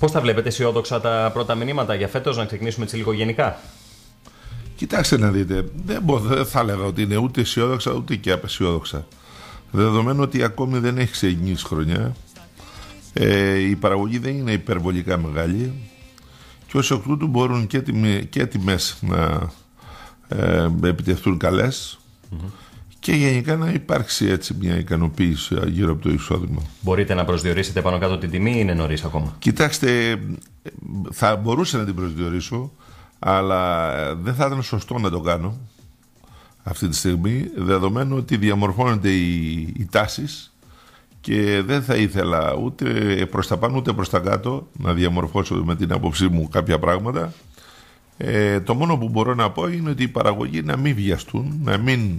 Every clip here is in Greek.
Πώς τα βλέπετε αισιόδοξα τα πρώτα μηνύματα για φέτος, να ξεκινήσουμε έτσι λίγο γενικά. Κοιτάξτε να δείτε, δεν, θα έλεγα ότι είναι ούτε αισιόδοξα ούτε και απεσιόδοξα. Δεδομένου ότι ακόμη δεν έχει ξεκινήσει χρονιά, ε, η παραγωγή δεν είναι υπερβολικά μεγάλη και ως εκ τούτου μπορούν και, να ε, επιτευχθούν και γενικά να υπάρξει έτσι μια ικανοποίηση γύρω από το εισόδημα. Μπορείτε να προσδιορίσετε πάνω κάτω την τιμή ή είναι νωρίς ακόμα. Κοιτάξτε, θα μπορούσα να την προσδιορίσω, αλλά ε, δεν θα ήταν σωστό να το κάνω αυτή τη στιγμή, δεδομένου ότι διαμορφώνονται οι, οι τάσεις και δεν θα ήθελα ούτε προς τα πάνω ούτε προς τα κάτω να διαμορφώσω με την άποψή μου κάποια πράγματα. Ε, το μόνο που μπορώ να πω είναι ότι οι παραγωγοί να μην βιαστούν, να μην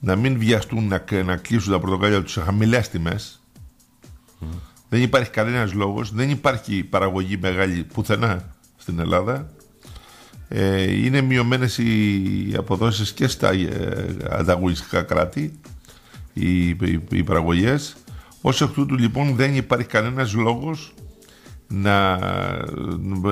να μην βιαστούν να, να κλείσουν τα πορτοκάλια τους σε χαμηλές τιμές. Δεν υπάρχει κανένας λόγος, δεν υπάρχει παραγωγή μεγάλη πουθενά στην Ελλάδα. Ε, είναι μειωμένες οι αποδόσεις και στα ε, ανταγωνιστικά κράτη, οι, οι, οι παραγωγές. Ως εκ τούτου λοιπόν δεν υπάρχει κανένας λόγος να,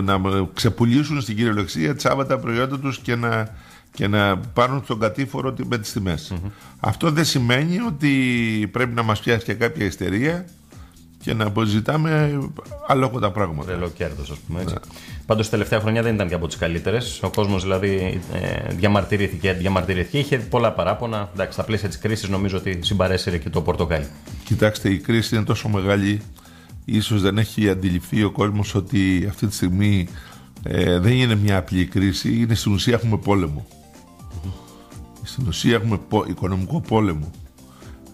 να ξεπουλήσουν στην κυριολεξία τσάβα τα προϊόντα τους και να και να πάρουν στον κατήφορο με τις τιμές. Αυτό δεν σημαίνει ότι πρέπει να μας πιάσει και κάποια ιστερία και να αποζητάμε αλόκοτα πράγματα. Τρελό κέρδος, ας πούμε. Έτσι. Ναι. τελευταία χρονιά δεν ήταν και από τις καλύτερες. Ο κόσμος δηλαδή ε, διαμαρτυρήθηκε, διαμαρτυρήθηκε, είχε πολλά παράπονα. Εντάξει, στα πλαίσια της κρίσης, νομίζω ότι συμπαρέσυρε και το πορτοκάλι. Κοιτάξτε, η κρίση είναι τόσο μεγάλη. Ίσως δεν έχει αντιληφθεί ο κόσμος ότι αυτή τη στιγμή ε, δεν είναι μια απλή κρίση, είναι στην ουσία έχουμε πόλεμο. Στην ουσία έχουμε οικονομικό πόλεμο.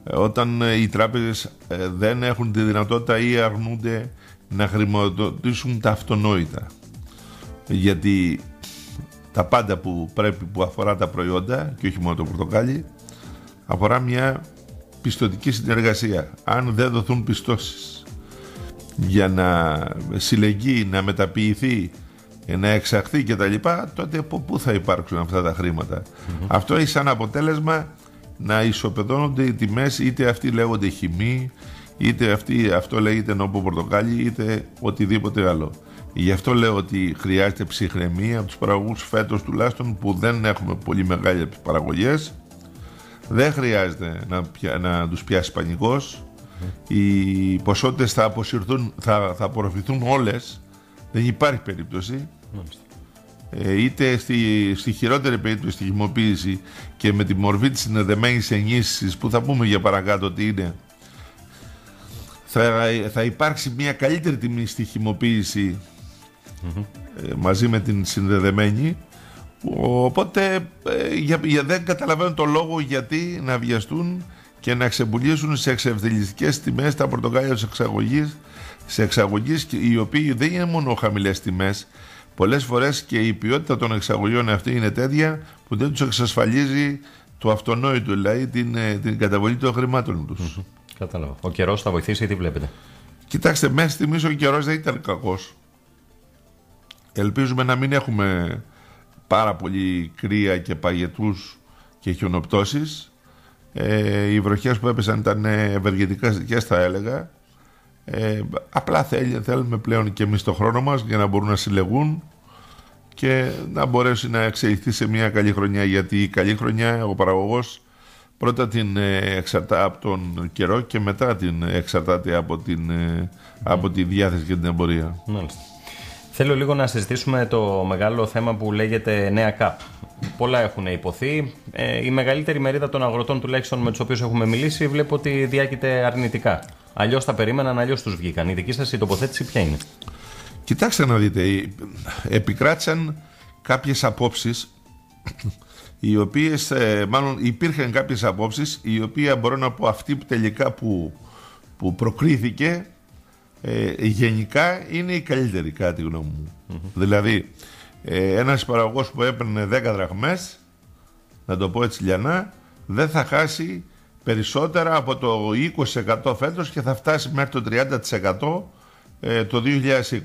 Ε, όταν ε, οι τράπεζες ε, δεν έχουν τη δυνατότητα ή αρνούνται να χρηματοδοτήσουν τα αυτονόητα. Γιατί τα πάντα που πρέπει που αφορά τα προϊόντα και όχι μόνο το πορτοκάλι αφορά μια πιστοτική συνεργασία. Αν δεν δοθούν πιστώσεις για να συλλεγεί, να μεταποιηθεί ε, να εξαχθεί και τα λοιπά, τότε από πού θα υπάρξουν αυτά τα χρηματα mm-hmm. Αυτό έχει σαν αποτέλεσμα να ισοπεδώνονται οι τιμές, είτε αυτοί λέγονται χυμή, είτε αυτοί, αυτό λέγεται νόπο πορτοκάλι, είτε οτιδήποτε άλλο. Γι' αυτό λέω ότι χρειάζεται ψυχραιμία από τους παραγωγούς φέτος τουλάχιστον που δεν έχουμε πολύ μεγάλες παραγωγές. Δεν χρειάζεται να, να τους πιάσει mm-hmm. Οι ποσότητες θα θα, θα απορροφηθούν όλες δεν υπάρχει περίπτωση. Ε, είτε στη, στη χειρότερη περίπτωση χρησιμοποίηση και με τη μορφή της συνδεδεμένης ενίσχυσης που θα πούμε για παρακάτω τι είναι θα, θα υπάρξει μια καλύτερη τιμή στοιχημοποίηση ε, μαζί με την συνδεδεμένη οπότε ε, για, για, δεν καταλαβαίνω το λόγο γιατί να βιαστούν και να ξεμπουλήσουν σε εξευθυλιστικές τιμές τα πορτοκάλια της εξαγωγής σε εξαγωγή, οι οποίοι δεν είναι μόνο χαμηλές τιμές. Πολλές φορές και η ποιότητα των εξαγωγών αυτή είναι τέτοια που δεν τους εξασφαλίζει το αυτονόητο, δηλαδή την, ε, την καταβολή των χρημάτων τους. Κατάλαβα. Ο καιρός θα βοηθήσει τι βλέπετε. Κοιτάξτε, μέχρι στιγμή ο καιρός δεν ήταν κακός. Ελπίζουμε να μην έχουμε πάρα πολύ κρύα και παγετούς και χιονοπτώσεις. Ε, οι βροχές που έπεσαν ήταν ε, ευεργετικές, θα έλεγα ε, απλά θέλει, θέλουμε πλέον και εμείς το χρόνο μας για να μπορούν να συλλεγούν και να μπορέσει να εξελιχθεί σε μια καλή χρονιά γιατί η καλή χρονιά ο παραγωγός πρώτα την ε, εξαρτά από τον καιρό και μετά την εξαρτάται από, την, ε, από τη διάθεση και την εμπορία. Μάλιστα. Θέλω λίγο να συζητήσουμε το μεγάλο θέμα που λέγεται νέα ΚΑΠ. Πολλά έχουν υποθεί. Ε, η μεγαλύτερη μερίδα των αγροτών, τουλάχιστον με τους οποίους έχουμε μιλήσει, βλέπω ότι διάκειται αρνητικά. Αλλιώς τα περίμεναν, αλλιώς τους βγήκαν. Η δική σας τοποθέτηση ποια είναι. Κοιτάξτε να δείτε, επικράτησαν κάποιες απόψεις οι οποίες, ε, μάλλον υπήρχαν κάποιες απόψεις, οι οποίε μπορώ να πω αυτή που τελικά που, που προκρίθηκε ε, γενικά είναι η καλύτερη κατά τη γνώμη μου. Δηλαδή, ε, ένας παραγωγός που έπαιρνε 10 δραχμές, να το πω έτσι λιανά, δεν θα χάσει περισσότερα από το 20% φέτος και θα φτάσει μέχρι το 30% ε, το 2020. mm δηλαδή,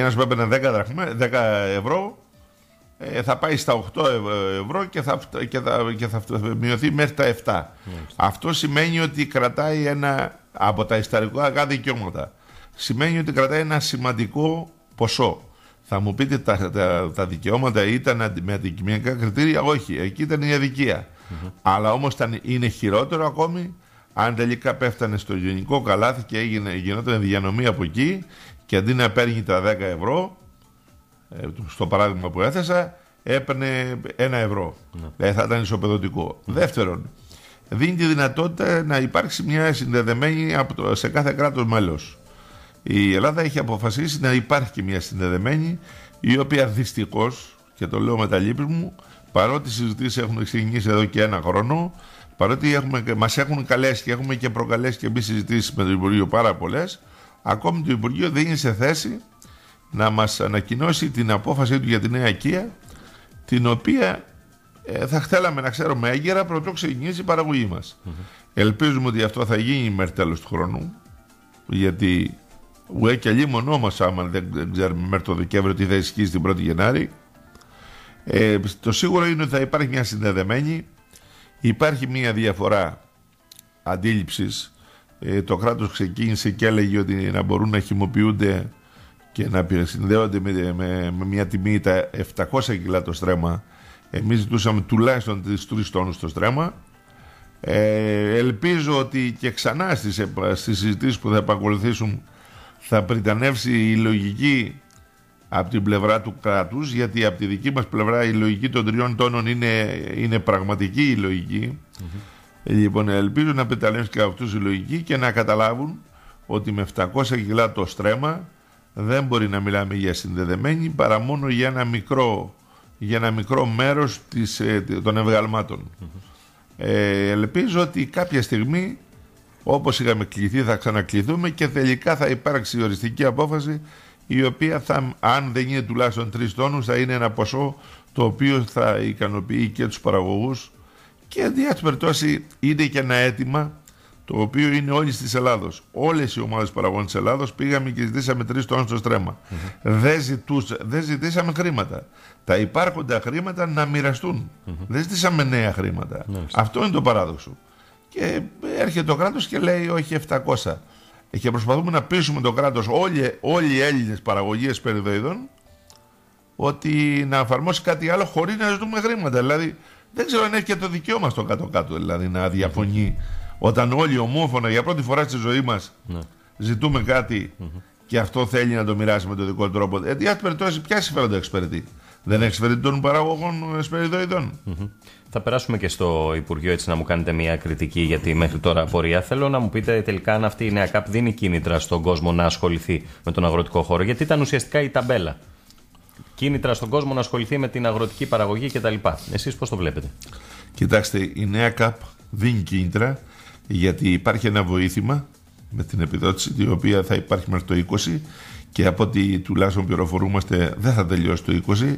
ένας που έπαιρνε 10, δραχμές, 10 ευρώ ε, θα πάει στα 8 ε, ευρώ και θα, και θα, μειωθεί μέχρι τα 7. Αυτό σημαίνει ότι κρατάει ένα από τα ιστορικά δικαιώματα σημαίνει ότι κρατάει ένα σημαντικό ποσό. Θα μου πείτε τα, τα, τα δικαιώματα ήταν με αντικειμενικά κριτήρια, όχι, εκεί ήταν η αδικια Αλλά όμως είναι χειρότερο ακόμη αν τελικά πέφτανε στο γενικό καλάθι και έγινε, γινόταν διανομή από εκεί και αντί να παίρνει τα 10 ευρώ, ε, στο παράδειγμα που έθεσα, έπαιρνε 1 ευρώ. Ναι. Ε, θα ήταν ισοπεδωτικό. Ναι. Δεύτερον, δίνει τη δυνατότητα να υπάρξει μια συνδεδεμένη σε κάθε κράτος μέλος η Ελλάδα έχει αποφασίσει να υπάρχει και μια συνδεδεμένη η οποία δυστυχώς, και το λέω με τα λύπη μου, παρότι οι συζητήσεις έχουν ξεκινήσει εδώ και ένα χρόνο, παρότι έχουμε, μας έχουν καλέσει και έχουμε και προκαλέσει και εμείς συζητήσεις με το Υπουργείο πάρα πολλές, ακόμη το Υπουργείο δεν είναι σε θέση να μας ανακοινώσει την απόφαση του για τη Νέα Κία, την οποία ε, θα θέλαμε να ξέρουμε έγκαιρα πρωτού ξεκινήσει η παραγωγή μας. Mm-hmm. Ελπίζουμε ότι αυτό θα γίνει μέχρι τέλος του χρόνου, γιατί ουέ και λίμον όμω, άμα δεν, ξέρουμε μέχρι το Δεκέμβριο τι θα ισχύει στην 1η Γενάρη. Ε, το σίγουρο είναι ότι θα υπάρχει μια συνδεδεμένη, υπάρχει μια διαφορά αντίληψης. Ε, το κράτος ξεκίνησε και έλεγε ότι να μπορούν να χυμοποιούνται και να συνδέονται με, μια τιμή τα 700 κιλά το στρέμμα. Εμείς ζητούσαμε τουλάχιστον τις 3 τόνους το στρέμμα. Ε, ελπίζω ότι και ξανά στις, στις συζητήσεις που θα επακολουθήσουν θα πριτανεύσει η λογική από την πλευρά του κράτους γιατί από τη δική μας πλευρά η λογική των τριών τόνων είναι, είναι πραγματική η λογικη λοιπόν ελπίζω να πεταλέψει και αυτούς η λογική και να καταλάβουν ότι με 700 κιλά το στρέμα δεν μπορεί να μιλάμε για συνδεδεμένη παρά μόνο για ένα μικρό, για ένα μικρό μέρος ε, των ευγαλματων ε, ελπίζω ότι κάποια στιγμή Όπως είχαμε κληθεί, θα ξανακληθούμε και τελικά θα υπάρξει η οριστική απόφαση η οποία θα, αν δεν είναι τουλάχιστον τρεις τόνους, θα είναι ένα ποσό το οποίο θα ικανοποιεί και τους παραγωγούς. Και εν περιπτώσει, είναι και ένα αίτημα το οποίο είναι όλης της Ελλάδος. Όλες οι ομάδες παραγωγών της Ελλάδος πήγαμε και ζητήσαμε τρεις τόνους στο στρέμμα. Mm-hmm. Δεν, ζητούσα, δεν ζητήσαμε χρήματα. Τα υπάρχοντα χρήματα να μοιραστούν. Δεν ζητήσαμε νέα Αυτό είναι το παράδοξο. Και έρχεται το κράτος και λέει όχι 700. Και προσπαθούμε να πείσουμε το κράτος, όλοι, όλοι οι Έλληνες παραγωγές περιδοειδών, ότι να εφαρμόσει κάτι άλλο χωρίς να ζητούμε χρήματα. Δηλαδή, δεν ξέρω αν έχει και το δικαίωμα στο κάτω-κάτω, δηλαδή να διαφωνεί όταν όλοι ομόφωνα για πρώτη φορά στη ζωή μας ναι. ζητούμε και αυτό θέλει να το μοιράσει με τον δικό τρόπο. Ε, εν τη περιπτώσει, ποια συμφέροντα εξυπηρετεί. Δεν εχει των φερετών παραγωγών ε, Θα περάσουμε και στο Υπουργείο έτσι να μου κάνετε μια κριτική γιατί μέχρι τώρα απορία. Θέλω να μου πείτε τελικά αν αυτή η νέα ΚΑΠ δίνει κίνητρα στον κόσμο να ασχοληθεί με τον αγροτικό χώρο. Γιατί ήταν ουσιαστικά η ταμπέλα. Κίνητρα στον κόσμο να ασχοληθεί με την αγροτική παραγωγή κτλ. Εσείς πώς το βλέπετε. Κοιτάξτε, η νέα ΚΑΠ δίνει κίνητρα γιατί υπάρχει ένα βοήθημα με την επιδότηση, η οποία θα υπάρχει μέχρι το 20 και από ό,τι τουλάχιστον πληροφορούμαστε δεν θα τελειώσει το 20.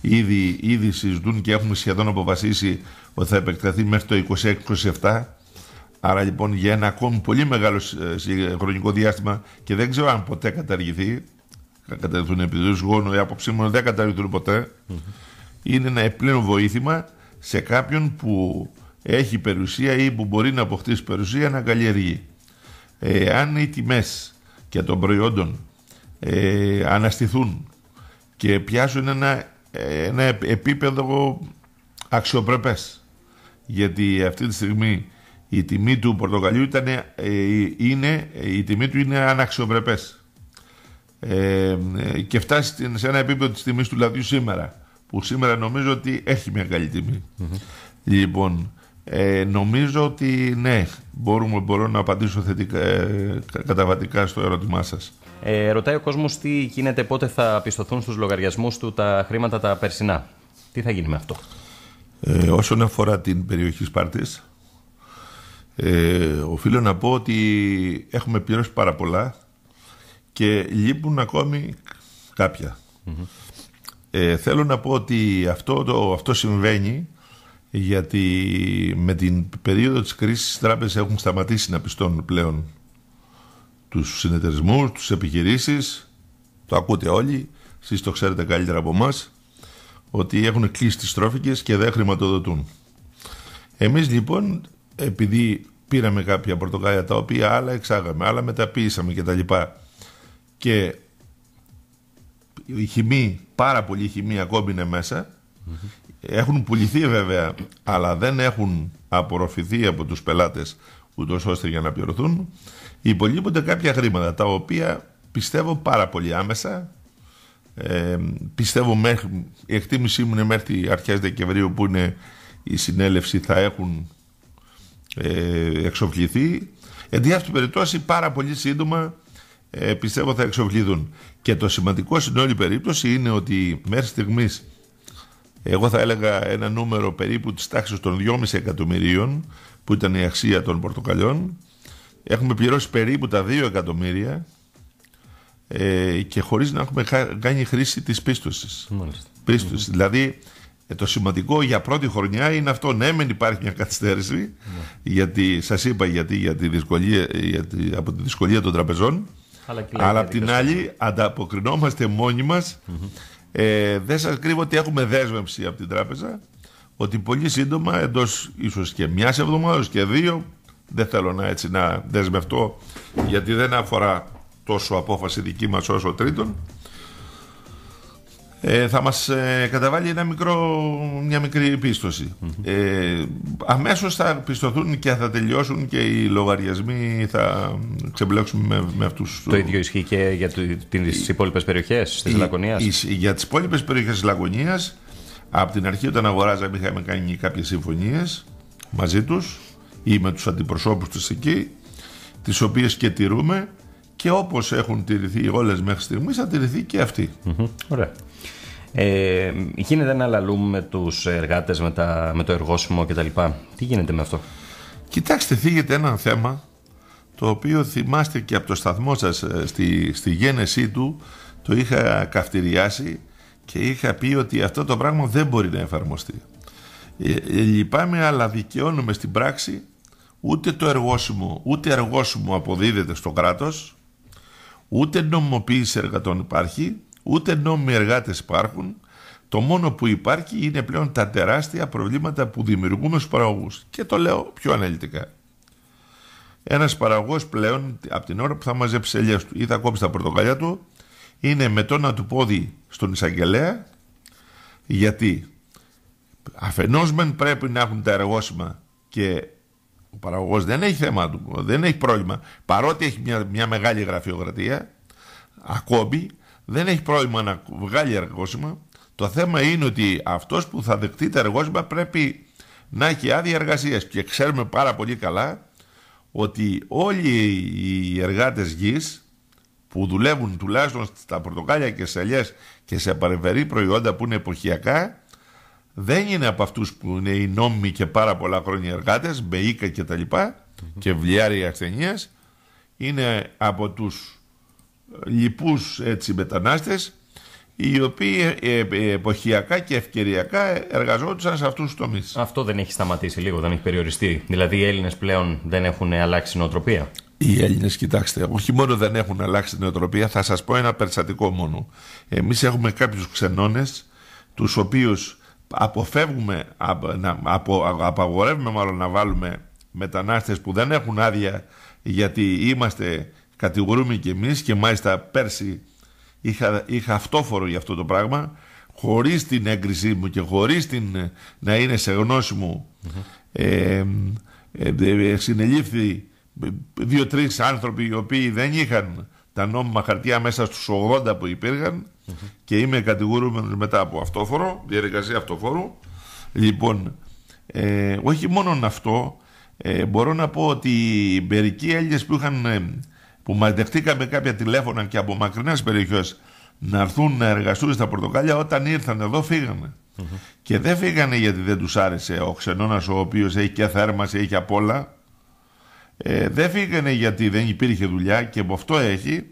Ήδη, ήδη συζητούν και έχουμε σχεδόν αποφασίσει ότι θα επεκταθεί μέχρι το 26-27. Άρα λοιπόν για ένα ακόμη πολύ μεγάλο ε, χρονικό διάστημα και δεν ξέρω αν ποτέ καταργηθεί, θα καταργηθούν επιδόσεις γόνο, η άποψή μου δεν καταργηθούν είναι ένα επιπλέον βοήθημα σε κάποιον που έχει περιουσία ή που μπορεί να αποκτήσει περιουσία να καλλιεργεί. Ε, αν οι τιμές και των προϊόντων ε, αναστηθούν και πιάσουν ένα, ένα επίπεδο αξιοπρεπές γιατί αυτή τη στιγμή η τιμή του πορτοκαλιού ήταν, ε, είναι, η τιμή του είναι αναξιοπρεπές ε, και φτάσει σε ένα επίπεδο της τιμής του λαδιού σήμερα που σήμερα νομίζω ότι έχει μια καλή Λοιπόν, ε, νομίζω ότι ναι, μπορούμε, μπορώ να απαντήσω θετικά, ε, καταβατικά στο ερώτημά σας. Ε, ρωτάει ο κόσμος τι γίνεται, πότε θα πιστοθούν στους λογαριασμούς του τα χρήματα τα περσινά. Τι θα γίνει με αυτό. Ε, όσον αφορά την περιοχή Σπάρτης, ε, οφείλω να πω ότι έχουμε πληρώσει πάρα πολλά και λείπουν ακόμη κάποια. Ε, θέλω να πω ότι αυτό, το, αυτό συμβαίνει γιατί με την περίοδο της κρίσης οι τράπεζες έχουν σταματήσει να πιστώνουν πλέον τους συνεταιρισμούς, τους επιχειρήσεις, το ακούτε όλοι, εσείς το ξέρετε καλύτερα από εμάς, ότι έχουν κλείσει τις τρόφικες και δεν χρηματοδοτούν. Εμείς λοιπόν, επειδή πήραμε κάποια πορτοκάλια τα οποία άλλα εξάγαμε, άλλα μεταποίησαμε κτλ. Και η χημη παρα πάρα χημία χυμή ακόμη είναι έχουν πουληθεί βέβαια, αλλά δεν έχουν απορροφηθεί από τους πελάτες ούτως ώστε για να πληρωθούν. Υπολείπονται κάποια χρήματα, τα οποία πιστεύω πάρα πολύ άμεσα. Ε, πιστεύω μέχρι, η εκτίμησή μου είναι μέχρι αρχές Δεκεμβρίου που είναι η συνέλευση θα έχουν ε, εξοφληθεί. Εν τη αυτή περιπτώσει πάρα πολύ σύντομα ε, πιστεύω θα εξοφληθούν. Και το σημαντικό στην όλη περίπτωση είναι ότι μέχρι στιγμής εγώ θα έλεγα ένα νούμερο περίπου της τάξης των 2,5 εκατομμυρίων που ήταν η αξία των πορτοκαλιών. Έχουμε πληρώσει περίπου τα 2 εκατομμύρια ε, και χωρίς να έχουμε κάνει χρήση της πίστοσης. Δηλαδή ε, το σημαντικό για πρώτη χρονιά είναι αυτό. Ναι, μεν υπάρχει μια καθυστέρηση, ναι. γιατί σας είπα γιατί, για δυσκολία, γιατί, από τη δυσκολία των τραπεζών, αλλά, απ' την άλλη ανταποκρινόμαστε μόνοι μας ε, δεν σας κρύβω ότι έχουμε δέσμευση από την τράπεζα ότι πολύ σύντομα εντός ίσως και μιας εβδομάδας και δύο δεν θέλω να έτσι να δεσμευτώ γιατί δεν αφορά τόσο απόφαση δική μας όσο τρίτον ε, θα μας ε, καταβάλει ένα μικρό, μια μικρή πίστοση. Ε, αμέσως θα πιστοθούν και θα τελειώσουν και οι λογαριασμοί θα ξεμπλέξουν με, με αυτούς. Το, το ίδιο ισχύει και για τις υπόλοιπες περιοχές της Λακωνίας. για τις υπόλοιπες περιοχές της Λακωνίας από την αρχή όταν αγοράζαμε είχαμε κάνει κάποιες συμφωνίες μαζί τους ή με τους αντιπροσώπους τους εκεί τις οποίες και τηρούμε και όπως έχουν τηρηθεί όλες μέχρι στιγμής θα τηρηθεί και αυτή. Mm-hmm. Ωραία. Ε, γίνεται ένα λαλού με τους εργάτες, με, με το εργόσιμο κτλ. Τι γίνεται με αυτό. Κοιτάξτε, θίγεται ένα θέμα το οποίο θυμάστε και από το σταθμό σας ε, στη, στη γένεσή του το είχα καυτηριάσει και είχα πει ότι αυτό το πράγμα δεν μπορεί να εφαρμοστεί. Ε, ε λυπάμαι αλλά δικαιώνουμε στην πράξη ούτε το εργόσιμο ούτε εργόσιμο αποδίδεται στο κράτος Ούτε νομιμοποίηση εργατών υπάρχει, ούτε νόμοι εργάτες υπάρχουν. Το μόνο που υπάρχει είναι πλέον τα τεράστια προβλήματα που δημιουργούμε στους παραγωγούς. Και το λέω πιο αναλυτικά. Ένας παραγωγός πλέον από την ώρα που θα μαζέψει ελιές του ή θα κόψει τα πορτοκαλιά του είναι με το να του πόδι στον εισαγγελέα γιατί αφενός μεν πρέπει να έχουν τα εργόσημα και ο παραγωγός δεν έχει θέμα του, δεν έχει πρόβλημα. Παρότι έχει μια, μια μεγάλη γραφειοκρατία, ακόμη δεν έχει πρόβλημα να βγάλει εργόσημα. Το θέμα είναι ότι αυτός που θα δεχτεί τα εργόσημα πρέπει να έχει άδεια εργασίας και ξέρουμε πάρα πολύ καλά ότι όλοι οι εργάτες γης που δουλεύουν τουλάχιστον στα πορτοκάλια και σε και σε παρεμφερή προϊόντα που είναι εποχιακά δεν είναι από αυτούς που είναι οι νόμιμοι και πάρα πολλά χρόνια εργάτες, Μπεϊκα και τα λοιπά και βλιάρια Ασθενείας είναι από τους ε, λοιπούς έτσι μετανάστες οι οποίοι ε, ε, εποχιακά και ευκαιριακά εργαζόντουσαν σε αυτούς τους τομείς. Αυτό δεν έχει σταματήσει λίγο, δεν έχει περιοριστεί. Δηλαδή, οι Έλληνες πλέον δεν έχουν αλλάξει νοοτροπία. Οι Έλληνες, κοιτάξτε, όχι μόνο δεν έχουν αλλάξει νοοτροπία, θα σας πω ένα περιστατικό μόνο. Εμείς έχουμε κάποιους ξενώνες, τους οποίους αποφεύγουμε, απο, απαγορεύουμε μάλλον να βάλουμε μετανάστες που δεν έχουν άδεια γιατί είμαστε κατηγορούμε και εμείς και μάλιστα πέρσι είχα, είχα αυτόφορο για αυτό το πράγμα χωρίς την έγκρισή μου και χωρίς την, να είναι σε γνώση μου mm-hmm. συνελήφθη δύο-τρεις άνθρωποι οι οποίοι δεν είχαν τα νόμιμα χαρτιά μέσα στους 80 που υπήρχαν και είμαι κατηγορούμενος μετά από αυτόφορο, διαδικασία αυτοφόρου. Λοιπόν, ε, όχι μόνο αυτό, ε, μπορώ να πω ότι μερικοί Έλληνες που είχαν. Ε, που μαντευτήκαμε κάποια τηλέφωνα και από μακρινές περιοχές να έρθουν να εργαστούν στα πορτοκάλια, όταν ήρθαν εδώ Και δεν φύγανε γιατί δεν τους άρεσε ο ξενώνας ο οποίος έχει και θέρμανση, έχει απ' όλα. Ε, δεν φύγανε γιατί δεν υπήρχε δουλειά και από αυτό έχει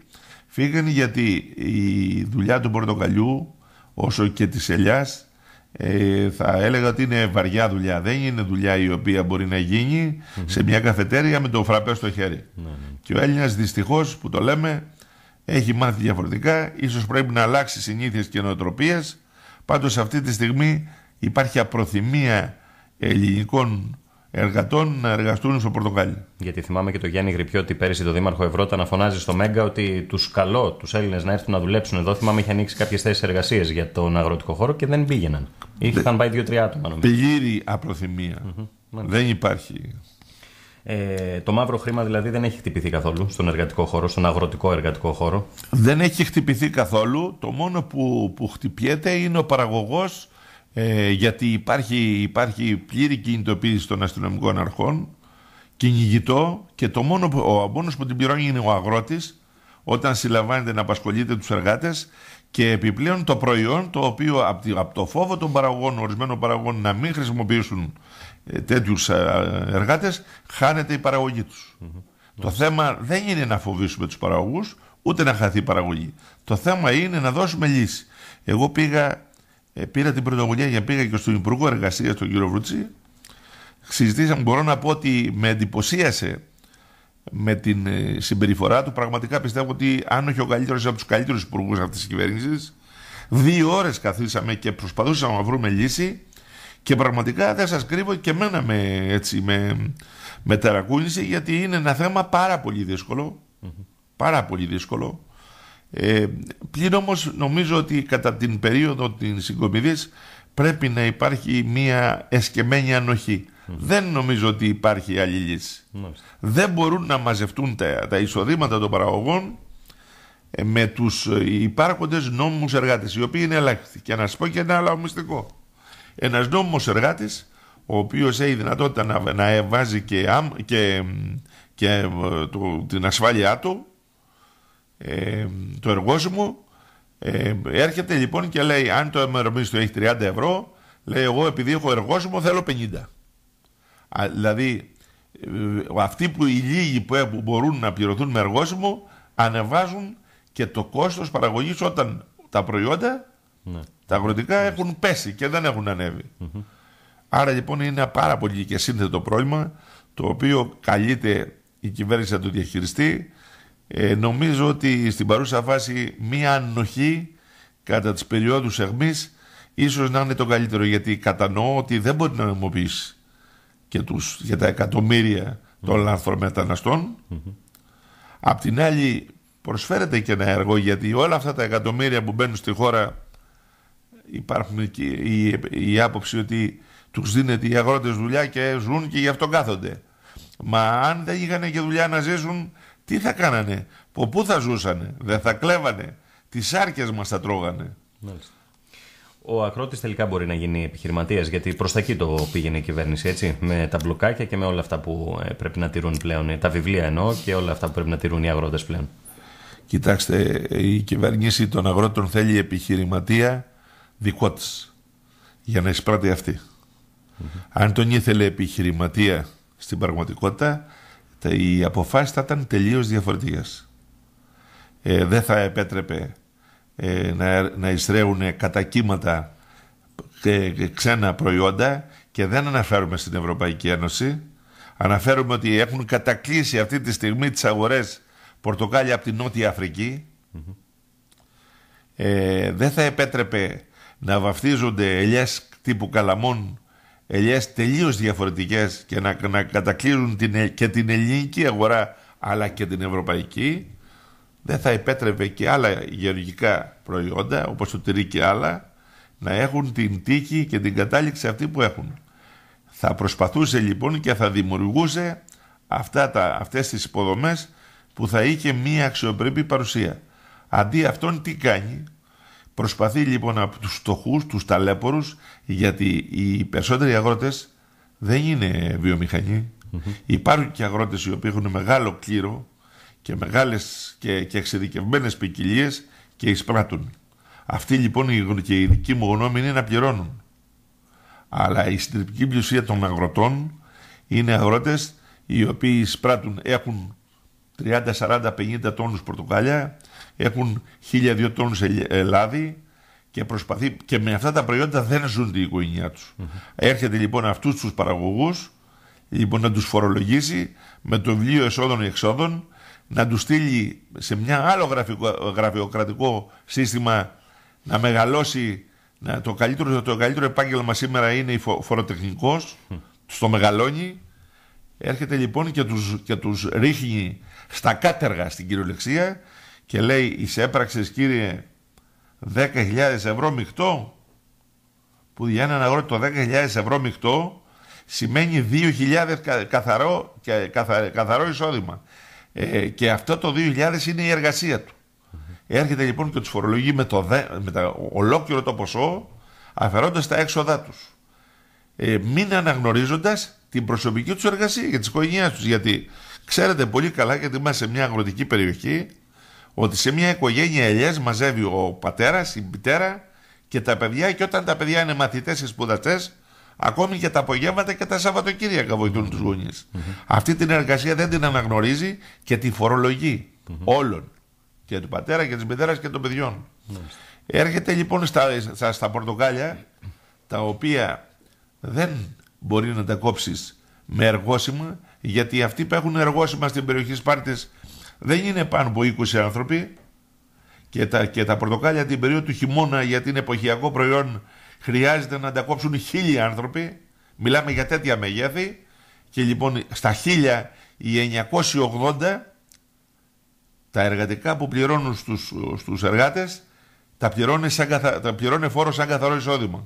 Φύγανε γιατί η δουλειά του Πορτοκαλιού όσο και της ελιάς ε, θα έλεγα ότι είναι βαριά δουλειά. Δεν είναι δουλειά η οποία μπορεί να γινει σε μια καφετέρια με το φραπέ στο χερι ναι, ναι. Και ο Έλληνας δυστυχώς που το λέμε έχει μάθει διαφορετικά. Ίσως πρέπει να αλλάξει συνήθειες και νοοτροπίες. Πάντως αυτή τη στιγμή υπάρχει απροθυμία ελληνικών εργατών να εργαστούν στο Πορτοκάλι. Γιατί θυμάμαι και το Γιάννη ότι πέρυσι, το Δήμαρχο Ευρώτα, να φωνάζει στο Μέγκα ότι τους καλώ τους Έλληνες να έρθουν να δουλέψουν εδώ. Θυμάμαι είχε ανοίξει κάποιες θέσεις εργασίε για τον αγροτικό χώρο και δεν πήγαιναν. Είχαν πάει δύο-τρία άτομα Πλήρη Δεν υπάρχει. Ε, το μαύρο χρήμα δηλαδή δεν έχει χτυπηθεί καθόλου στον εργατικό χώρο, στον αγροτικό εργατικό χώρο. Δεν έχει χτυπηθεί καθόλου. Το μόνο που, που χτυπιέται είναι ο παραγωγός ε, γιατί υπάρχει, υπάρχει πλήρη κινητοποίηση των αστυνομικών αρχών κυνηγητό και το μόνο ο μόνος που την πληρώνει είναι ο αγρότης όταν συλλαμβάνεται να απασχολείται τους εργάτες και επιπλέον το προϊόν το οποίο από το φόβο των παραγωγών, ορισμένων παραγωγών να μην χρησιμοποιήσουν ε, τέτοιους ε, εργάτες χάνεται η παραγωγή τους. Το θέμα δεν είναι να φοβήσουμε τους παραγωγούς ούτε να χαθεί η παραγωγή. Το θέμα είναι να δώσουμε λύση. Εγώ πήγα ε, πήρα την πρωτοβουλία και πήγα και στον Υπουργό Εργασίας, τον κύριο Βρουτσί. Συζητήσαμε, μπορώ να πω ότι με εντυπωσίασε με την ε, συμπεριφορά του. Πραγματικά πιστεύω ότι αν όχι ο καλύτερος από τους καλύτερους υπουργούς αυτής της κυβέρνησης, δύο ώρες καθίσαμε και προσπαθούσαμε να βρούμε λύση. Και πραγματικά δεν σας κρύβω και εμένα με, έτσι, με, με ταρακούνηση γιατί είναι ένα θέμα πάρα πολύ δύσκολο. Πάρα πολύ δύσκολο. Ε, πλην όμως νομίζω ότι κατά την περίοδο της συγκομιδής πρέπει να υπάρχει μια εσκεμμένη ανοχή. Δεν νομίζω ότι υπάρχει άλλη λύση. Δεν μπορούν να μαζευτούν τα, εισοδήματα των παραγωγών ε, με τους ε, υπάρχοντες νόμους εργάτες, οι οποίοι είναι ελάχιστοι. Και να σας πω και ένα άλλο μυστικό. Ένας νόμος εργάτης, ο οποίος έχει δυνατότητα να, να βάζει και, και, και ε, το, την ασφάλειά του, ε, του ε, έρχεται λοιπόν και λέει αν το εμερομίστο έχει 30 ευρώ λέει εγώ επειδή έχω εργόσιμο θέλω 50 δηλαδή ε, αυτοί που οι λίγοι που, μπορούν να πληρωθούν με εργόσιμο ανεβάζουν και το κόστος παραγωγής όταν τα προϊόντα ναι. τα αγροτικά έχουν πέσει και δεν έχουν ανέβει άρα λοιπόν είναι ένα πάρα πολύ και σύνθετο πρόβλημα το οποίο καλείται η κυβέρνηση να το διαχειριστεί ε, νομίζω ότι στην παρούσα φάση μία ανοχή κατά τις περιόδους εγμής ίσως να είναι το καλύτερο γιατί κατανοώ ότι δεν μπορεί να νομιμοποιήσει και, τους, για τα εκατομμύρια των mm. λανθρομεταναστών. Απ' την άλλη προσφέρεται και ένα έργο γιατί όλα αυτά τα εκατομμύρια που μπαίνουν στη χώρα υπάρχουν και η, η άποψη ότι τους δίνεται οι αγρότες δουλειά και ζουν και γι' αυτό κάθονται. Μα αν δεν είχαν και δουλειά να ζήσουν τι θα κάνανε, από πού θα ζούσανε, δεν θα κλέβανε, τις άρκε μας θα τρώγανε. Μάλιστα. Ο ακρότης τελικά μπορεί να γίνει επιχειρηματίας, γιατί προς τα εκεί το πήγαινε η κυβέρνηση, έτσι. Με τα μπλοκάκια και με όλα αυτά που ε, πρέπει να τηρούν πλέον. Ε, τα βιβλία εννοώ και όλα αυτά που πρέπει να τηρούν οι αγρότες πλέον. Κοιτάξτε, η κυβέρνηση των αγρότων θέλει επιχειρηματία δικό τη για να εισπράττει αυτή. Mm-hmm. Αν τον ήθελε επιχειρηματία στην πραγματικότητα, οι αποφάσει θα ήταν τελείως διαφορετικές. Ε, δεν θα επέτρεπε ε, να, ε, να εισραίουν κατά κύματα ε, ε, ξένα προϊόντα και δεν αναφέρουμε στην Ευρωπαϊκή Ένωση. Αναφέρουμε ότι έχουν κατακλείσει αυτή τη στιγμή τις αγορές πορτοκάλια από την Νότια Ε, δεν θα επέτρεπε να βαφτίζονται ελιές τύπου καλαμών ελιές τελείως διαφορετικές και να, να την, ε, και την ελληνική αγορά αλλά και την ευρωπαϊκή δεν θα επέτρεπε και άλλα γεωργικά προϊόντα όπως το τυρί και άλλα να έχουν την τύχη και την κατάληξη αυτή που έχουν. Θα προσπαθούσε λοιπόν και θα δημιουργούσε αυτά τα, αυτές τις υποδομές που θα είχε μία αξιοπρεπή παρουσία. Αντί αυτόν τι κάνει, Προσπαθεί λοιπόν από τους φτωχούς, τους ταλέπορους, γιατί οι περισσότεροι αγρότες δεν είναι Υπάρχουν και αγρότες οι οποίοι έχουν μεγάλο κλήρο και μεγάλες και, και εξειδικευμένες ποικιλίες και εισπράττουν. Αυτοί λοιπόν και η δική μου γνώμη είναι να πληρώνουν. Αλλά η συντριπτική πλειοψηφία των αγροτών είναι αγρότες οι οποίοι εισπράττουν, έχουν 30, 40, 50 τόνους πορτοκάλια έχουν χίλια δυο τόνους λάδι και προσπαθεί και με αυτά τα προϊόντα δεν ζουν την οικογένειά τους. Έρχεται λοιπόν αυτούς τους παραγωγούς λοιπόν να τους φορολογήσει με το βιβλίο εσόδων ή εξόδων να τους στείλει σε μια άλλο γραφειοκρατικό σύστημα να μεγαλώσει να, το, καλύτερο, το καλύτερο επάγγελμα σήμερα είναι ο φο, φοροτεχνικός στο μεγαλώνει έρχεται λοιπόν και τους, και τους ρίχνει στα κάτεργα στην κυριολεξία και λέει εισέπραξες κύριε 10.000 ευρώ μεικτό που για έναν αγρότη το 10.000 ευρώ μεικτό σημαίνει 2.000 καθαρό, καθαρό εισόδημα ε, και αυτό το 2.000 είναι η εργασία του. Έρχεται λοιπόν και τους φορολογεί με, το, με ολόκληρο το ποσό αφαιρώντας τα έξοδά τους. Ε, μην αναγνωρίζοντας την προσωπική τους εργασία και της οικογένειάς τους γιατί ξέρετε πολύ καλά γιατί είμαστε σε μια αγροτική περιοχή ότι σε μια οικογένεια ελιές μαζεύει ο πατέρας, η μητέρα και τα παιδιά και όταν τα παιδιά είναι μαθητές ή σπουδαστέ, ακόμη και τα απογεύματα και τα Σαββατοκύριακα βοηθούν mm-hmm. τους Αυτή την εργασία δεν την αναγνωρίζει και τη φορολογει mm-hmm. όλων. Και του πατέρα και της μητέρας και των παιδιών. Έρχεται λοιπόν στα, στα, στα πορτοκάλια τα οποία δεν μπορεί να τα κόψεις με εργόσημα γιατί αυτοί που έχουν εργόσημα στην περιοχή Σπάρτης δεν είναι πάνω από 20 άνθρωποι και τα, και τα πορτοκάλια την περίοδο του χειμώνα για την εποχιακό προϊόν χρειάζεται να τα κόψουν χίλιοι άνθρωποι. Μιλάμε για τέτοια μεγέθη και λοιπόν στα χίλια οι 980 τα εργατικά που πληρώνουν στους, στους εργάτες τα πληρώνει, σαν καθα... τα πληρώνει φόρο σαν καθαρό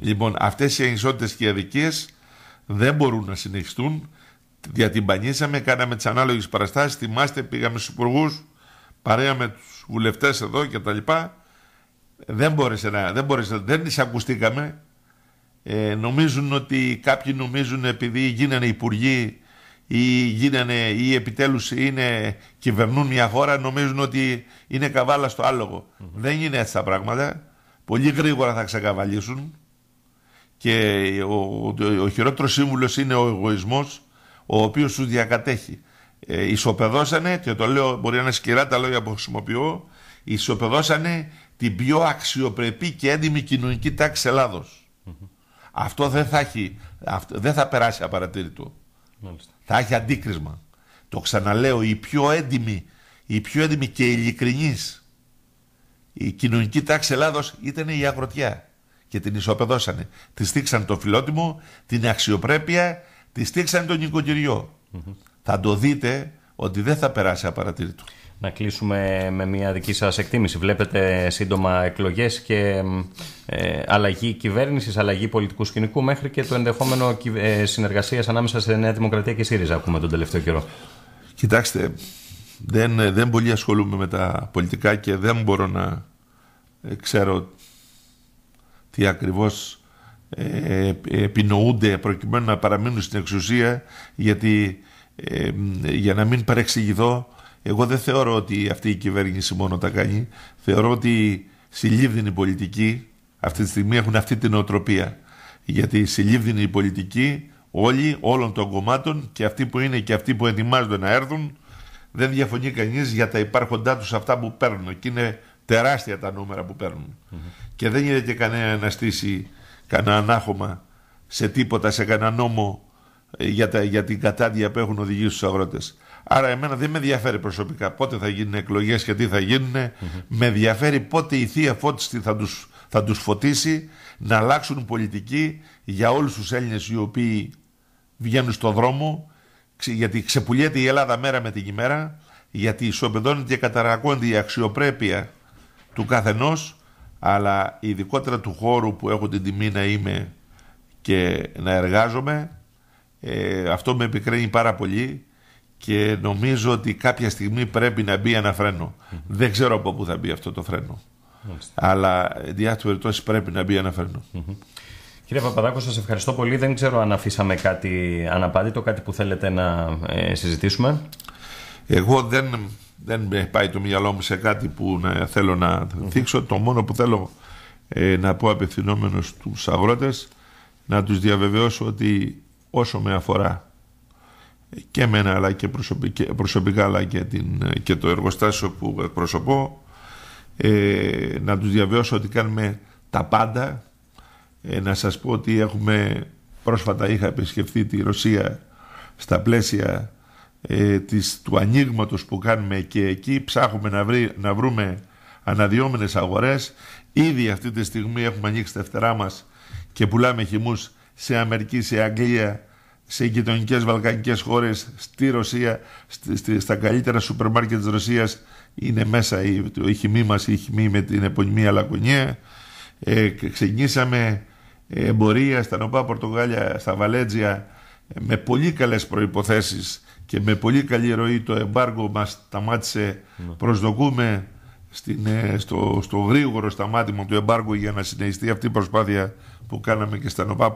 Λοιπόν, αυτές οι ανισότητες και οι αδικίες δεν μπορούν να συνεχιστούν διατυμπανίσαμε, κάναμε τις ανάλογες παραστάσεις. Θυμάστε, πήγαμε στους υπουργούς, παρέα με τους βουλευτές εδώ κτλ. Δεν μπόρεσε να. Δεν, μπόρεσε, δεν εισακουστήκαμε. Ε, νομίζουν ότι κάποιοι νομίζουν επειδή γίνανε υπουργοί ή γίνανε ή επιτέλους είναι, κυβερνούν μια χώρα νομίζουν ότι είναι καβάλα στο αλογο Δεν είναι έτσι τα πράγματα. Πολύ γρήγορα θα ξεκαβαλήσουν και ο, ο, ο χειρότερος είναι ο εγωισμός ο οποίος του διακατέχει. Ε, ισοπεδώσανε, και το λέω μπορεί να είναι σκυρά τα λόγια που χρησιμοποιώ, ισοπεδώσανε την πιο αξιοπρεπή και έντιμη κοινωνική Ελλάδο. Αυτό δεν θα, αυτό δεν θα περάσει απαρατήρητο. Θα έχει αντίκρισμα. Το ξαναλέω, η πιο έντιμη, η πιο έντιμη και ειλικρινής η κοινωνική τάξη Ελλάδος ήταν η αγροτιά και την ισοπεδώσανε. Τη στήξαν το φιλότιμο, την αξιοπρέπεια Τη στήξανε τον νοικοκυριο Θα το δείτε ότι δεν θα περάσει απαρατήρητο. Να κλείσουμε με μια δική σας εκτίμηση. Βλέπετε σύντομα εκλογές και ε, αλλαγή κυβέρνησης, αλλαγή πολιτικού σκηνικού μέχρι και το ενδεχόμενο ε, συνεργασίας ανάμεσα σε Νέα Δημοκρατία και ΣΥΡΙΖΑ ακούμε τον τελευταίο καιρό. Κοιτάξτε, δεν, ε, δεν πολύ ασχολούμαι με τα πολιτικά και δεν μπορώ να ε, ξέρω τι ακριβώς ε, ε, επινοούνται προκειμένου να παραμείνουν στην εξουσία γιατί ε, για να μην παρεξηγηθώ εγώ δεν θεωρώ ότι αυτή η κυβέρνηση μόνο τα κάνει θεωρώ ότι συλλήβδινοι πολιτικοί αυτή τη στιγμή έχουν αυτή την οτροπία γιατί συλλήβδινοι πολιτικοί όλοι όλων των κομμάτων και αυτοί που είναι και αυτοί που ετοιμάζονται να έρθουν δεν διαφωνεί κανείς για τα υπάρχοντά τους αυτά που παίρνουν και είναι τεράστια τα νούμερα που παιρνουν και δεν είναι κανένα να στήσει κανένα ανάχωμα σε τίποτα, σε κανένα νόμο ε, για, τα, για την κατάντια που έχουν οδηγήσει στους αγρότες. Άρα εμένα δεν με ενδιαφέρει προσωπικά πότε θα γίνουν εκλογές και τι θα γινουν Με ενδιαφέρει πότε η θεία φώτιστη θα τους, θα τους φωτίσει να αλλάξουν πολιτική για όλους τους Έλληνες οι οποίοι βγαίνουν στον δρόμο γιατί ξεπουλιέται η Ελλάδα μέρα με την ημέρα γιατί ισοπεδώνεται και καταρακώνεται η αξιοπρέπεια του καθενός αλλά ειδικότερα του χώρου που έχω την τιμή να είμαι και να εργάζομαι ε, αυτό με επικραίνει πάρα πολύ και νομίζω ότι κάποια στιγμή πρέπει να μπει ένα Δεν ξέρω από πού θα μπει αυτό το φρενο Αλλά διά του περιπτώσει πρέπει να μπει ένα Κύριε Παπαδάκο, σας ευχαριστώ πολύ. Δεν ξέρω αν αφήσαμε κάτι αναπάντητο, κάτι που θέλετε να ε, συζητήσουμε. Εγώ δεν δεν πάει το μυαλό μου σε κάτι που να ε, θέλω να δείξω. Το μόνο που θέλω ε, να πω απευθυνόμενος στους αγρότες να τους διαβεβαιώσω ότι όσο με αφορά και εμένα αλλά και προσωπικά, προσωπικά αλλά και, την, και το εργοστάσιο που προσωπώ ε, να τους διαβεβαιώσω ότι κάνουμε τα πάντα ε, να σας πω ότι έχουμε πρόσφατα είχα επισκεφθεί τη Ρωσία στα πλαίσια ε, του ανοίγματος που κάνουμε και εκεί ψάχνουμε να, βρει, να βρούμε αναδυόμενες αγορές ήδη αυτή τη στιγμή έχουμε ανοίξει τα φτερά μας και πουλάμε χυμούς σε Αμερική, σε Αγγλία σε γειτονικές βαλκανικές χώρες στη Ρωσία, στη, στα καλύτερα σούπερ μάρκετ της Ρωσίας είναι μέσα η, το, η χυμή μας, η χυμή με την επωνυμία Λακωνία ε, ξεκινήσαμε ε, εμπορία στα Νοπά Πορτογάλια, στα Βαλέτζια ε, με πολύ καλές προϋποθέσεις και με πολύ καλή ροή το Εμπάργκο μας σταμάτησε, ναι. προσδοκούμε στην, ε, στο, στο γρήγορο σταμάτημα του Εμπάργκου για να συνεχιστεί αυτή η προσπάθεια που κάναμε και στα νοπά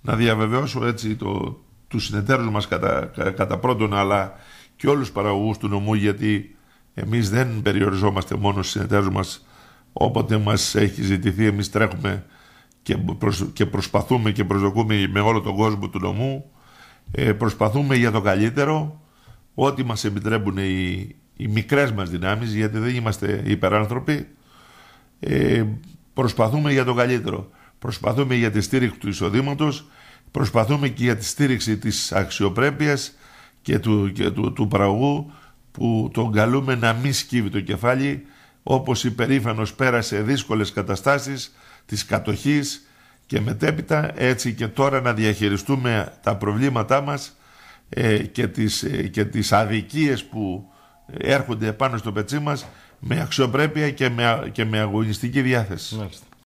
Να διαβεβαιώσω έτσι το, τους συνεταίρους μας κατά, κατά πρώτον αλλά και όλους τους παραγωγούς του νομού γιατί εμείς δεν περιοριζόμαστε μόνο στους συνεταίρους μας όποτε μας έχει ζητηθεί εμείς τρέχουμε και, και προσπαθούμε και προσδοκούμε με όλο τον κόσμο του νομού ε, προσπαθούμε για το καλύτερο, ό,τι μας επιτρέπουν οι, οι μικρές μας δυνάμεις, γιατί δεν είμαστε υπεράνθρωποι. Ε, προσπαθούμε για το καλύτερο. Προσπαθούμε για τη στήριξη του εισοδήματος, προσπαθούμε και για τη στήριξη της αξιοπρέπειας και του, και του πραγού που τον καλούμε να μην σκύβει το κεφάλι όπως υπερήφανος πέρασε δύσκολες καταστάσεις της κατοχής και μετέπειτα έτσι και τώρα να διαχειριστούμε τα προβλήματά μας ε, και, τις, ε, και τις αδικίες που έρχονται επάνω στο πετσί μας με αξιοπρέπεια και με, και με αγωνιστική διάθεση.